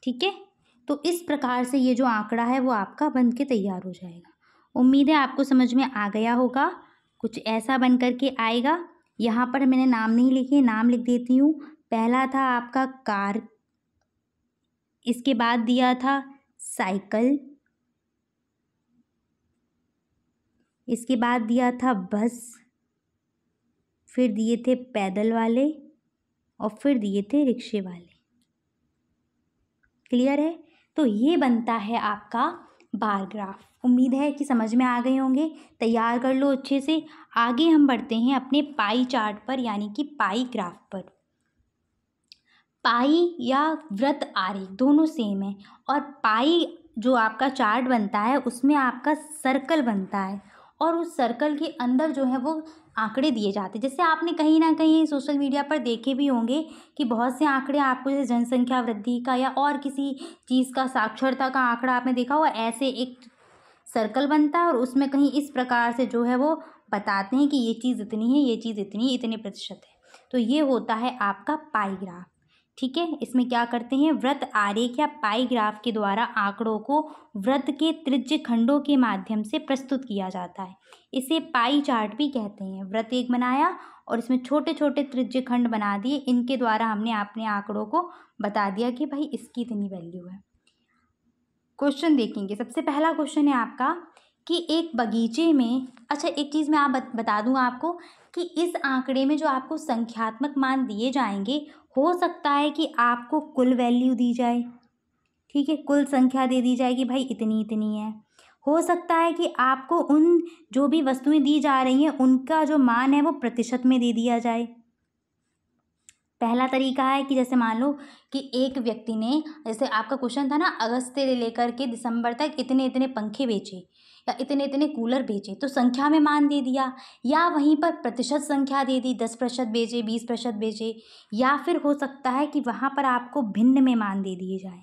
ठीक है तो इस प्रकार से ये जो आंकड़ा है वो आपका बन के तैयार हो जाएगा उम्मीद है आपको समझ में आ गया होगा कुछ ऐसा बन कर के आएगा यहाँ पर मैंने नाम नहीं लिखे नाम लिख देती हूँ पहला था आपका कार इसके बाद दिया था साइकिल इसके बाद दिया था बस फिर दिए थे पैदल वाले और फिर दिए थे रिक्शे वाले क्लियर है तो ये बनता है आपका बार ग्राफ उम्मीद है कि समझ में आ गए होंगे तैयार कर लो अच्छे से आगे हम बढ़ते हैं अपने पाई चार्ट पर यानी कि पाई ग्राफ पर पाई या व्रत आरेख दोनों सेम है और पाई जो आपका चार्ट बनता है उसमें आपका सर्कल बनता है और उस सर्कल के अंदर जो है वो आंकड़े दिए जाते जैसे आपने कहीं ना कहीं सोशल मीडिया पर देखे भी होंगे कि बहुत से आंकड़े आपको जैसे जनसंख्या वृद्धि का या और किसी चीज़ का साक्षरता का आंकड़ा आपने देखा हुआ ऐसे एक सर्कल बनता है और उसमें कहीं इस प्रकार से जो है वो बताते हैं कि ये चीज़ इतनी है ये चीज़ इतनी इतने प्रतिशत है तो ये होता है आपका पाईग्राफ ठीक है इसमें क्या करते हैं व्रत आरेख या पाईग्राफ के द्वारा आंकड़ों को व्रत के त्रिज्य खंडों के माध्यम से प्रस्तुत किया जाता है इसे पाई चार्ट भी कहते हैं व्रत एक बनाया और इसमें छोटे छोटे त्रिज्य खंड बना दिए इनके द्वारा हमने अपने आंकड़ों को बता दिया कि भाई इसकी इतनी वैल्यू है क्वेश्चन देखेंगे सबसे पहला क्वेश्चन है आपका कि एक बगीचे में अच्छा एक चीज़ मैं आप बता दूँ आपको कि इस आंकड़े में जो आपको संख्यात्मक मान दिए जाएंगे हो सकता है कि आपको कुल वैल्यू दी जाए ठीक है कुल संख्या दे दी जाए कि भाई इतनी इतनी है हो सकता है कि आपको उन जो भी वस्तुएं दी जा रही हैं उनका जो मान है वो प्रतिशत में दे दिया जाए पहला तरीका है कि जैसे मान लो कि एक व्यक्ति ने जैसे आपका क्वेश्चन था ना अगस्त से लेकर के दिसंबर तक इतने इतने पंखे बेचे इतने इतने कूलर भेजे तो संख्या में मान दे दिया या वहीं पर प्रतिशत संख्या दे दी दस प्रतिशत भेजे बीस प्रतिशत भेजे या फिर हो सकता है कि वहाँ पर आपको भिन्न में मान दे दिए जाए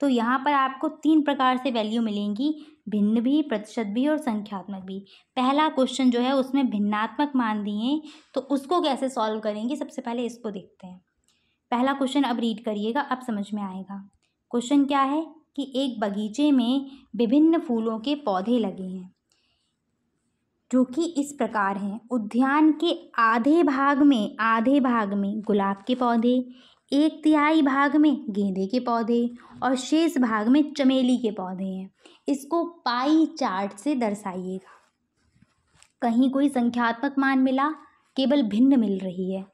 तो यहाँ पर आपको तीन प्रकार से वैल्यू मिलेंगी भिन्न भी प्रतिशत भी और संख्यात्मक भी पहला क्वेश्चन जो है उसमें भिन्नात्मक मान दिए तो उसको कैसे सॉल्व करेंगे सबसे पहले इसको देखते हैं पहला क्वेश्चन अब रीड करिएगा अब समझ में आएगा क्वेश्चन क्या है कि एक बगीचे में विभिन्न फूलों के पौधे लगे हैं जो कि इस प्रकार हैं उद्यान के आधे भाग में आधे भाग में गुलाब के पौधे एक तिहाई भाग में गेंदे के पौधे और शेष भाग में चमेली के पौधे हैं इसको पाई चार्ट से दर्शाइएगा कहीं कोई संख्यात्मक मान मिला केवल भिन्न मिल रही है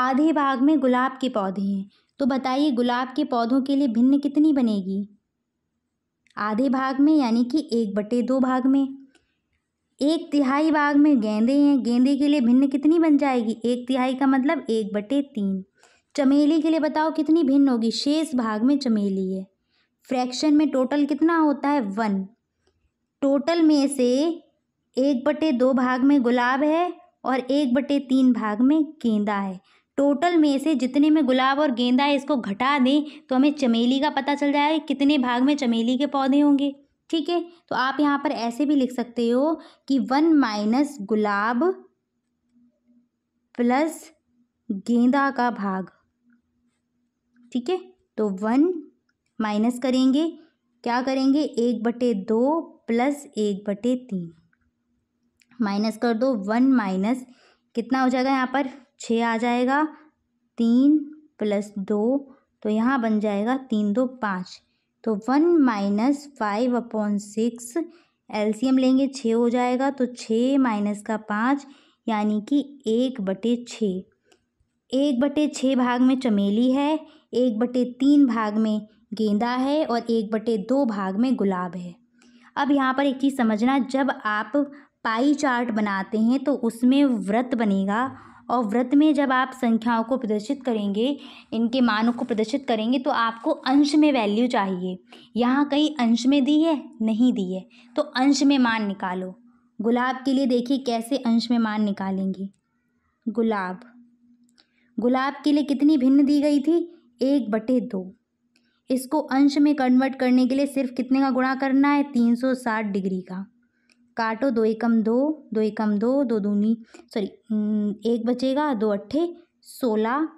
आधे भाग में गुलाब के पौधे हैं तो बताइए गुलाब के पौधों के लिए भिन्न कितनी बनेगी आधे भाग में यानी कि एक बटे दो भाग में एक तिहाई भाग में गेंदे हैं गेंदे के लिए भिन्न कितनी बन जाएगी एक तिहाई का मतलब एक बटे तीन चमेली के लिए बताओ कितनी भिन्न होगी शेष भाग में चमेली है फ्रैक्शन में टोटल कितना होता है वन टोटल में से एक बटे दो भाग में गुलाब है और एक बटे तीन भाग में गेंदा है टोटल में से जितने में गुलाब और गेंदा है इसको घटा दें तो हमें चमेली का पता चल जाए कितने भाग में चमेली के पौधे होंगे ठीक है तो आप यहाँ पर ऐसे भी लिख सकते हो कि वन माइनस गुलाब प्लस गेंदा का भाग ठीक है तो वन माइनस करेंगे क्या करेंगे एक बटे दो प्लस एक बटे तीन माइनस कर दो वन माइनस कितना हो जाएगा यहाँ पर छः आ जाएगा तीन प्लस दो तो यहाँ बन जाएगा तीन दो पाँच तो one minus five upon six L C M लेंगे छः हो जाएगा तो छः माइनस का पाँच यानी कि एक बटे छः एक बटे छः भाग में चमेली है एक बटे तीन भाग में गेंदा है और एक बटे दो भाग में गुलाब है अब यहाँ पर एक चीज़ समझना जब आप पाई चार्ट बनाते हैं तो उसमें व्रत बनेगा और व्रत में जब आप संख्याओं को प्रदर्शित करेंगे इनके मानों को प्रदर्शित करेंगे तो आपको अंश में वैल्यू चाहिए यहाँ कहीं अंश में दी है नहीं दी है तो अंश में मान निकालो गुलाब के लिए देखिए कैसे अंश में मान निकालेंगे गुलाब गुलाब के लिए कितनी भिन्न दी गई थी एक बटे दो इसको अंश में कन्वर्ट करने के लिए सिर्फ कितने का गुणा करना है तीन सौ साठ डिग्री का काटो दो एकम दो दो एकम दो दो दूनी सॉरी एक बचेगा दो अट्ठे सोलह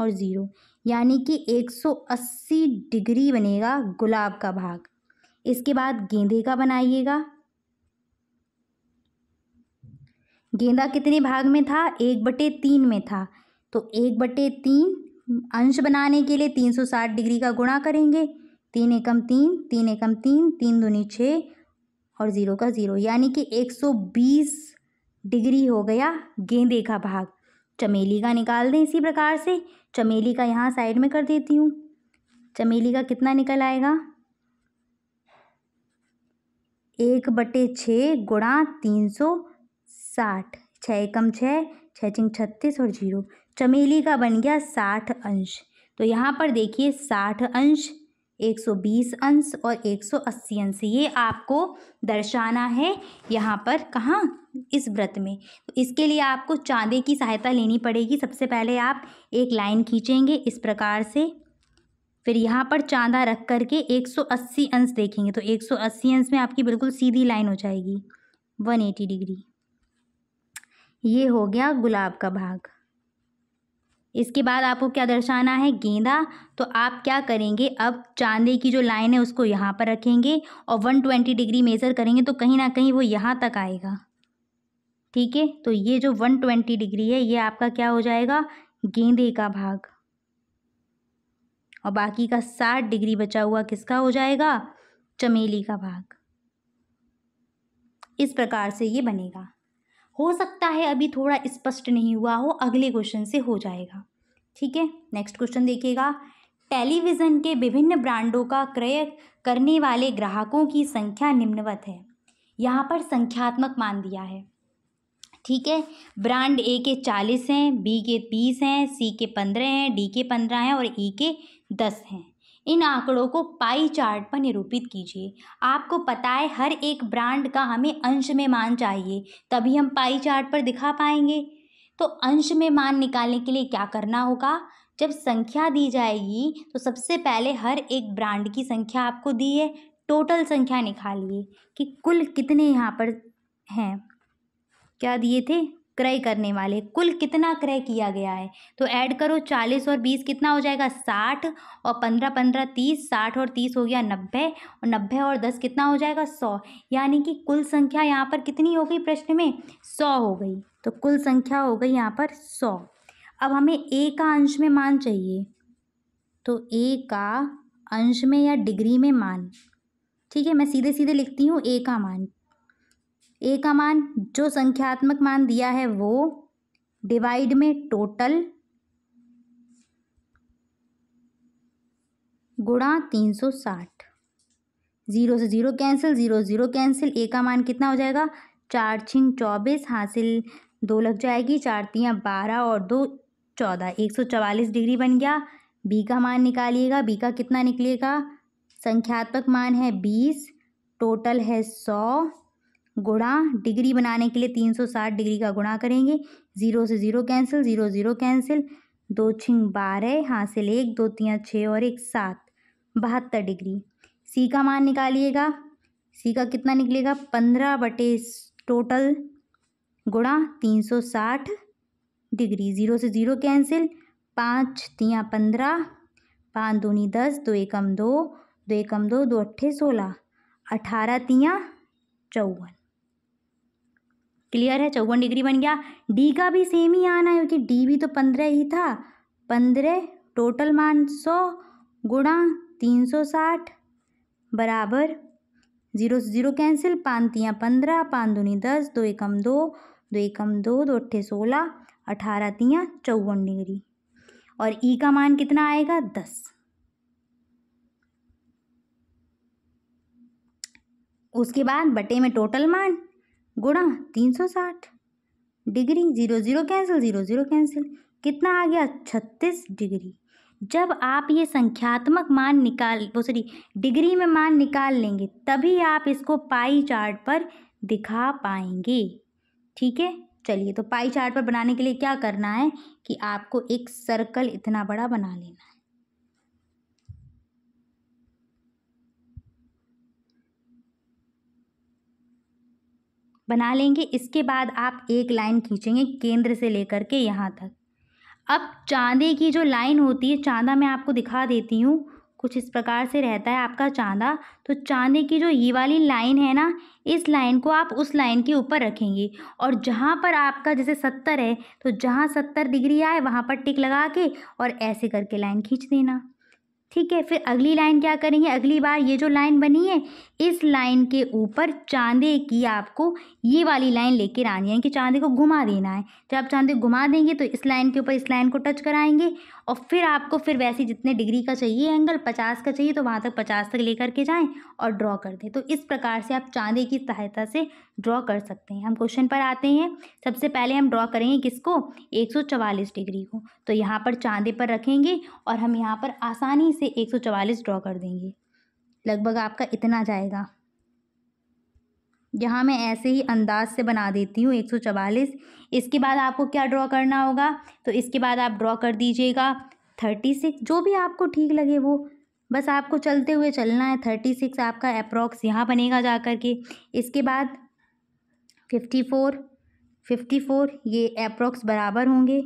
और ज़ीरो यानी कि एक सौ अस्सी डिग्री बनेगा गुलाब का भाग इसके बाद गेंदे का बनाइएगा गेंदा कितने भाग में था एक बटे तीन में था तो एक बटे तीन अंश बनाने के लिए तीन सौ साठ डिग्री का गुणा करेंगे तीन एकम तीन तीन एकम तीन तीन दूनी छः और ज़ीरो का ज़ीरो यानी कि 120 डिग्री हो गया गेंदे का भाग चमेली का निकाल दें इसी प्रकार से चमेली का यहाँ साइड में कर देती हूँ चमेली का कितना निकल आएगा एक बटे छः गुणा तीन सौ साठ छः एकम छः छः चिंग छत्तीस और जीरो चमेली का बन गया साठ अंश तो यहाँ पर देखिए साठ अंश 120 अंश और 180 अंश ये आपको दर्शाना है यहाँ पर कहाँ इस व्रत में तो इसके लिए आपको चांदे की सहायता लेनी पड़ेगी सबसे पहले आप एक लाइन खींचेंगे इस प्रकार से फिर यहाँ पर चांदा रख कर के 180 अंश देखेंगे तो 180 अंश में आपकी बिल्कुल सीधी लाइन हो जाएगी 180 डिग्री ये हो गया गुलाब का भाग इसके बाद आपको क्या दर्शाना है गेंदा तो आप क्या करेंगे अब चांदे की जो लाइन है उसको यहाँ पर रखेंगे और वन ट्वेंटी डिग्री मेज़र करेंगे तो कहीं ना कहीं वो यहाँ तक आएगा ठीक है तो ये जो वन ट्वेंटी डिग्री है ये आपका क्या हो जाएगा गेंदे का भाग और बाकी का साठ डिग्री बचा हुआ किसका हो जाएगा चमेली का भाग इस प्रकार से ये बनेगा हो सकता है अभी थोड़ा स्पष्ट नहीं हुआ हो अगले क्वेश्चन से हो जाएगा ठीक है नेक्स्ट क्वेश्चन देखिएगा टेलीविज़न के विभिन्न ब्रांडों का क्रय करने वाले ग्राहकों की संख्या निम्नवत है यहाँ पर संख्यात्मक मान दिया है ठीक है ब्रांड ए के चालीस हैं बी के तीस हैं सी के पंद्रह हैं डी के पंद्रह हैं और ई e के दस हैं इन आंकड़ों को पाई चार्ट पर निरूपित कीजिए आपको पता है हर एक ब्रांड का हमें अंश में मान चाहिए तभी हम पाई चार्ट पर दिखा पाएंगे तो अंश में मान निकालने के लिए क्या करना होगा जब संख्या दी जाएगी तो सबसे पहले हर एक ब्रांड की संख्या आपको दी है टोटल संख्या निकालिए कि कुल कितने यहाँ पर हैं क्या दिए थे क्रय करने वाले कुल कितना क्रय किया गया है तो ऐड करो चालीस और बीस कितना हो जाएगा साठ और पंद्रह पंद्रह तीस साठ और तीस हो गया नब्बे और नब्बे और दस कितना हो जाएगा सौ यानी कि कुल संख्या यहाँ पर कितनी हो गई प्रश्न में सौ हो गई तो कुल संख्या हो गई यहाँ पर सौ अब हमें ए का अंश में मान चाहिए तो ए का अंश में या डिग्री में मान ठीक है मैं सीधे सीधे लिखती हूँ ए का मान ए का मान जो संख्यात्मक मान दिया है वो डिवाइड में टोटल गुणा तीन सौ साठ ज़ीरो से zero cancel zero zero cancel A का मान कितना हो जाएगा चार छिंग चौबीस हासिल दो लग जाएगी चार तियाँ बारह और दो चौदह एक सौ चवालीस डिग्री बन गया बी का मान निकालिएगा बी का कितना निकलेगा संख्यात्मक मान है बीस टोटल है सौ गुणा डिग्री बनाने के लिए तीन सौ साठ डिग्री का गुणा करेंगे ज़ीरो से zero cancel zero zero cancel दो छिंग बारह हासिल एक दो तियाँ छः और एक सात बहत्तर डिग्री सी का मान निकालिएगा सी का कितना निकलेगा पंद्रह बटे टोटल गुणा तीन सौ साठ डिग्री ज़ीरो से ज़ीरो कैंसिल पाँच तिया पंद्रह पाँच दूनी दस दो एकम दो दो एकम दो दो अट्ठे सोलह अठारह तिया चौवन क्लियर है चौवन डिग्री बन गया डी का भी सेम ही आना है क्योंकि डी भी तो पंद्रह ही था पंद्रह टोटल मान सौ गुणा तीन सौ साठ बराबर जीरो से जीरो कैंसिल पानतियाँ पंद्रह पान दूनी दस दो एकम दो दो एकम दो दो अट्ठे सोलह अठारह तियाँ चौवन डिग्री और ई का मान कितना आएगा दस उसके बाद बटे में टोटल मान गुणा तीन सौ साठ degree zero zero cancel zero zero cancel कितना आ गया छत्तीस डिग्री जब आप ये संख्यात्मक मान निकाल वो सॉरी डिग्री में मान निकाल लेंगे तभी आप इसको पाई चार्ट पर दिखा पाएंगे ठीक है चलिए तो पाई चार्ट पर बनाने के लिए क्या करना है कि आपको एक सर्कल इतना बड़ा बना लेना है बना लेंगे इसके बाद आप एक लाइन खींचेंगे केंद्र से लेकर के यहाँ तक अब चांदे की जो लाइन होती है चांदा मैं आपको दिखा देती हूँ कुछ इस प्रकार से रहता है आपका चांदा तो चांदे की जो ये वाली लाइन है ना इस लाइन को आप उस लाइन के ऊपर रखेंगे और जहाँ पर आपका जैसे सत्तर है तो जहाँ सत्तर डिग्री आए वहाँ पर टिक लगा के और ऐसे करके लाइन खींच देना ठीक है फिर अगली लाइन क्या करेंगे अगली बार ये जो लाइन बनी है इस लाइन के ऊपर चांदे की आपको ये वाली लाइन लेकर आनी है कि चांदे को घुमा देना है जब आप चांदे घुमा देंगे तो इस लाइन के ऊपर इस लाइन को टच कराएंगे और फिर आपको फिर वैसे जितने डिग्री का चाहिए एंगल पचास का चाहिए तो वहाँ तक पचास तक लेकर के जाएं और ड्रॉ कर दें तो इस प्रकार से आप चांदे की सहायता से ड्रॉ कर सकते हैं हम क्वेश्चन पर आते हैं सबसे पहले हम ड्रॉ करेंगे किसको एक डिग्री को तो यहाँ पर चांदे पर रखेंगे और हम यहाँ पर आसानी से एक ड्रॉ कर देंगे लगभग आपका इतना जाएगा यहाँ मैं ऐसे ही अंदाज से बना देती हूँ एक सौ चवालीस इसके बाद आपको क्या ड्रॉ करना होगा तो इसके बाद आप ड्रॉ कर दीजिएगा थर्टी सिक्स जो भी आपको ठीक लगे वो बस आपको चलते हुए चलना है थर्टी सिक्स आपका अप्रॉक्स यहाँ बनेगा जा कर के इसके बाद फिफ्टी फोर फिफ्टी फोर ये अप्रॉक्स बराबर होंगे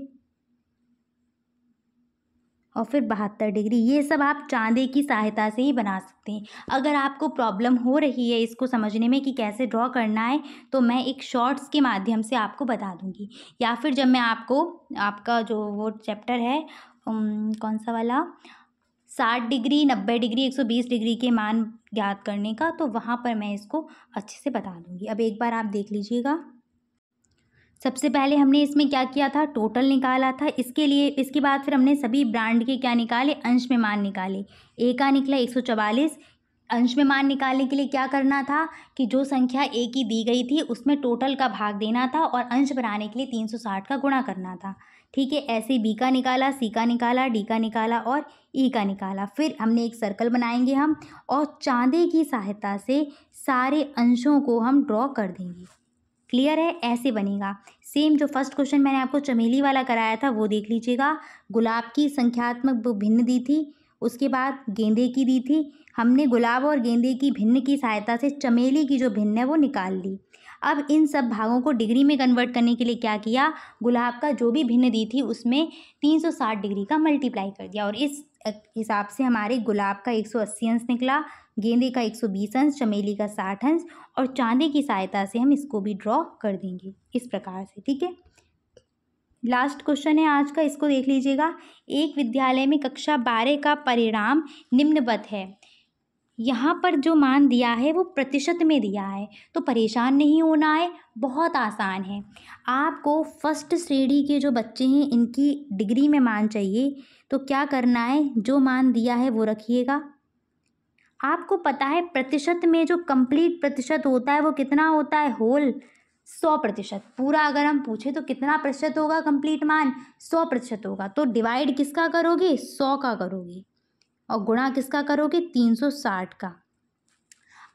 और फिर बहत्तर डिग्री ये सब आप चांदे की सहायता से ही बना सकते हैं अगर आपको प्रॉब्लम हो रही है इसको समझने में कि कैसे ड्रॉ करना है तो मैं एक शॉर्ट्स के माध्यम से आपको बता दूंगी या फिर जब मैं आपको आपका जो वो चैप्टर है कौन सा वाला साठ डिग्री नब्बे डिग्री एक सौ बीस डिग्री के मान याद करने का तो वहाँ पर मैं इसको अच्छे से बता दूँगी अब एक बार आप देख लीजिएगा सबसे पहले हमने इसमें क्या किया था टोटल निकाला था इसके लिए इसके बाद फिर हमने सभी ब्रांड के क्या निकाले अंश में मान निकाले ए का निकला एक सौ चवालीस अंश में मान निकालने के लिए क्या करना था कि जो संख्या ए की दी गई थी उसमें टोटल का भाग देना था और अंश बनाने के लिए तीन सौ साठ का गुणा करना था ठीक है ऐसे बी का निकाला सी का निकाला डी का निकाला और ई e का निकाला फिर हमने एक सर्कल बनाएंगे हम और चांदे की सहायता से सारे अंशों को हम ड्रॉ कर देंगे क्लियर है ऐसे बनेगा सेम जो फर्स्ट क्वेश्चन मैंने आपको चमेली वाला कराया था वो देख लीजिएगा गुलाब की संख्यात्मक भिन्न दी थी उसके बाद गेंदे की दी थी हमने गुलाब और गेंदे की भिन्न की सहायता से चमेली की जो भिन्न है वो निकाल ली अब इन सब भागों को डिग्री में कन्वर्ट करने के लिए क्या किया गुलाब का जो भी भिन्न दी थी उसमें 360 डिग्री का मल्टीप्लाई कर दिया और इस हिसाब से हमारे गुलाब का 180 अंश निकला गेंदे का 120 अंश चमेली का 60 अंश और चांदी की सहायता से हम इसको भी ड्रॉ कर देंगे इस प्रकार से ठीक है लास्ट क्वेश्चन है आज का इसको देख लीजिएगा एक विद्यालय में कक्षा बारह का परिणाम निम्नवत है यहाँ पर जो मान दिया है वो प्रतिशत में दिया है तो परेशान नहीं होना है बहुत आसान है आपको फर्स्ट श्रेणी के जो बच्चे हैं इनकी डिग्री में मान चाहिए तो क्या करना है जो मान दिया है वो रखिएगा आपको पता है प्रतिशत में जो कंप्लीट प्रतिशत होता है वो कितना होता है होल सौ प्रतिशत पूरा अगर हम पूछे तो कितना प्रतिशत होगा कंप्लीट मान सौ प्रतिशत होगा तो डिवाइड किसका करोगे सौ का करोगे और गुणा किसका करोगे तीन सौ साठ का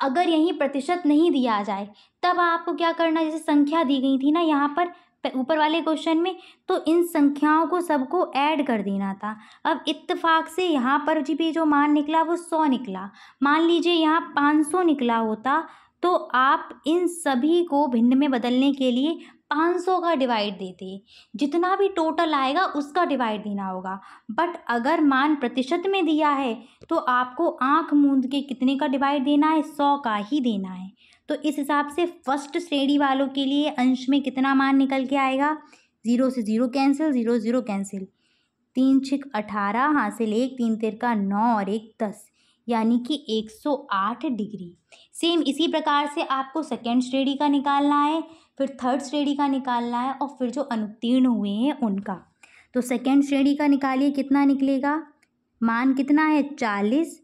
अगर यही प्रतिशत नहीं दिया जाए तब आपको क्या करना जैसे संख्या दी गई थी ना यहाँ पर ऊपर वाले क्वेश्चन में तो इन संख्याओं को सबको ऐड कर देना था अब इत्तफाक से यहाँ पर जी भी जो मान निकला वो सौ निकला मान लीजिए यहाँ पाँच सौ निकला होता तो आप इन सभी को भिन्न में बदलने के लिए पाँच सौ का डिवाइड देते जितना भी टोटल आएगा उसका डिवाइड देना होगा बट अगर मान प्रतिशत में दिया है तो आपको आँख मूंद के कितने का डिवाइड देना है सौ का ही देना है तो इस हिसाब से फर्स्ट श्रेणी वालों के लिए अंश में कितना मान निकल के आएगा ज़ीरो से zero cancel zero zero cancel तीन छिक अठारह हासिल एक तीन तिर का नौ और एक दस यानी कि एक सौ आठ डिग्री सेम इसी प्रकार से आपको सेकेंड श्रेणी का निकालना है फिर थर्ड श्रेणी का निकालना है और फिर जो अनुत्तीर्ण हुए हैं उनका तो सेकेंड श्रेणी का निकालिए कितना निकलेगा मान कितना है चालीस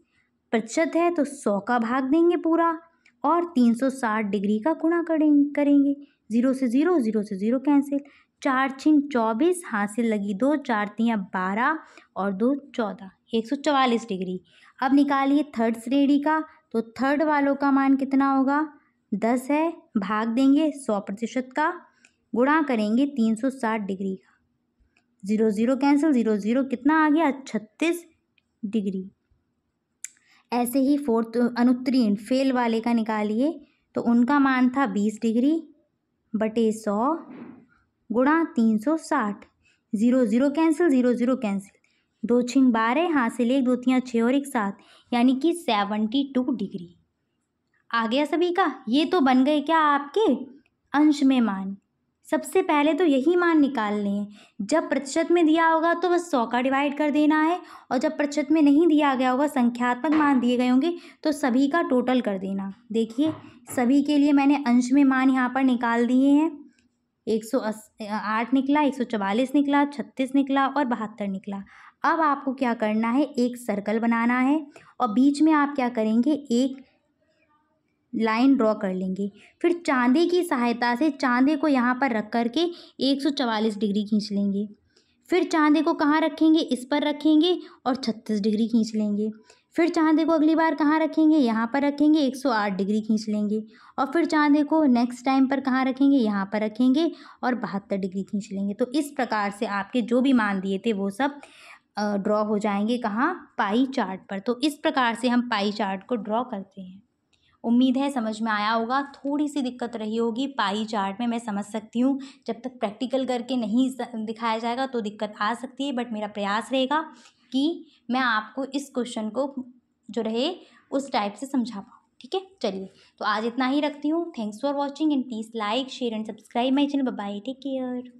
प्रतिशत है तो सौ का भाग देंगे पूरा और 360 डिग्री का गुणा करेंगे ज़ीरो से ज़ीरो ज़ीरो से ज़ीरो कैंसिल चार छिंग चौबीस हाथ से लगी दो चार तियाँ बारह और दो चौदह एक सौ चवालीस डिग्री अब निकालिए थर्ड श्रेणी का तो थर्ड वालों का मान कितना होगा दस है भाग देंगे सौ प्रतिशत का गुणा करेंगे तीन सौ साठ डिग्री का zero zero cancel zero zero कितना आ गया छत्तीस डिग्री ऐसे ही फोर्थ अनुत्तीर्ण फेल वाले का निकालिए तो उनका मान था बीस डिग्री बटे सौ गुणा तीन सौ साठ zero zero cancel zero zero cancel दो छिंग बारह हाथ से ले दो छः और एक सात यानी कि सेवनटी टू डिग्री आ गया सभी का ये तो बन गए क्या आपके अंश में मान सबसे पहले तो यही मान निकालने हैं जब प्रतिशत में दिया होगा तो बस सौ का डिवाइड कर देना है और जब प्रतिशत में नहीं दिया गया होगा संख्यात्मक मान दिए गए होंगे तो सभी का टोटल कर देना देखिए सभी के लिए मैंने अंश में मान यहाँ पर निकाल दिए हैं एक सौ आठ निकला एक सौ चवालीस निकला छत्तीस निकला और बहत्तर निकला अब आपको क्या करना है एक सर्कल बनाना है और बीच में आप क्या करेंगे एक लाइन ड्रॉ कर लेंगे फिर चांदी की सहायता से चांदे को यहाँ पर रख कर के एक सौ चवालीस डिग्री खींच लेंगे फिर चांदे को कहाँ रखेंगे इस पर रखेंगे और छत्तीस डिग्री खींच लेंगे फिर चांदे को अगली बार कहाँ रखेंगे यहाँ पर रखेंगे एक सौ आठ डिग्री खींच लेंगे और फिर चांदे को नेक्स्ट टाइम पर कहाँ रखेंगे यहाँ पर रखेंगे और बहत्तर डिग्री खींच लेंगे तो इस प्रकार से आपके जो भी मान दिए थे वो सब ड्रॉ हो जाएंगे कहाँ पाई चार्ट पर तो इस प्रकार से हम पाई चार्ट को ड्रॉ करते हैं उम्मीद है समझ में आया होगा थोड़ी सी दिक्कत रही होगी पाई चार्ट में मैं समझ सकती हूँ जब तक प्रैक्टिकल करके नहीं दिखाया जाएगा तो दिक्कत आ सकती है बट मेरा प्रयास रहेगा कि मैं आपको इस क्वेश्चन को जो रहे उस टाइप से समझा पाऊँ ठीक है चलिए तो आज इतना ही रखती हूँ thanks for watching and please like share and subscribe my channel bye take care